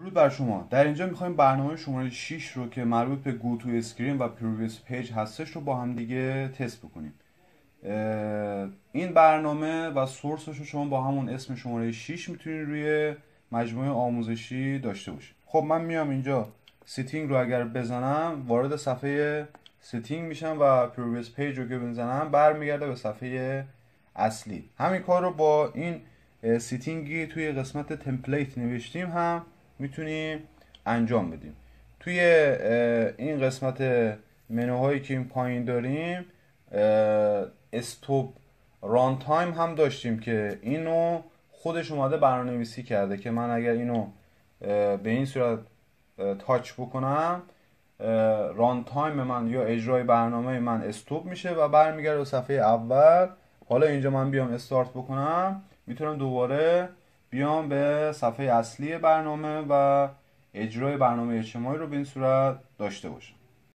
درود بر شما در اینجا میخوایم برنامه شماره 6 رو که مربوط به گوتو اسکرین و پریویس پیج هستش رو با هم دیگه تست بکنیم این برنامه و سورسش رو شما با همون اسم شماره 6 میتونید روی مجموعه آموزشی داشته باشید خب من میام اینجا سیتینگ رو اگر بزنم وارد صفحه سیتینگ میشم و پریویس پیج رو که بزنم برمیگرده به صفحه اصلی همین کار رو با این سیتینگی توی قسمت تمپلیت نوشتیم هم میتونیم انجام بدیم توی این قسمت منوهایی که این پایین داریم استوب ران تایم هم داشتیم که اینو خودش اومده برنامه‌نویسی کرده که من اگر اینو به این صورت تاچ بکنم ران تایم من یا اجرای برنامه من استوب میشه و برمیگرده به صفحه اول حالا اینجا من بیام استارت بکنم میتونم دوباره بیام به صفحه اصلی برنامه و اجرای برنامه اجتماعی رو به این صورت داشته باشم